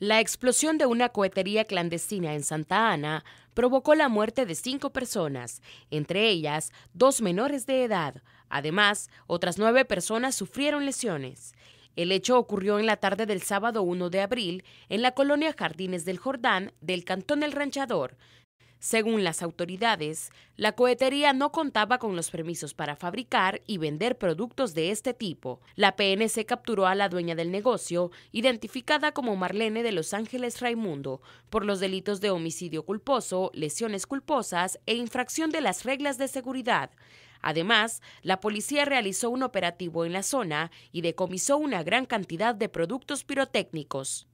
La explosión de una cohetería clandestina en Santa Ana provocó la muerte de cinco personas, entre ellas dos menores de edad. Además, otras nueve personas sufrieron lesiones. El hecho ocurrió en la tarde del sábado 1 de abril en la colonia Jardines del Jordán del Cantón El Ranchador, según las autoridades, la cohetería no contaba con los permisos para fabricar y vender productos de este tipo. La PNC capturó a la dueña del negocio, identificada como Marlene de Los Ángeles Raimundo, por los delitos de homicidio culposo, lesiones culposas e infracción de las reglas de seguridad. Además, la policía realizó un operativo en la zona y decomisó una gran cantidad de productos pirotécnicos.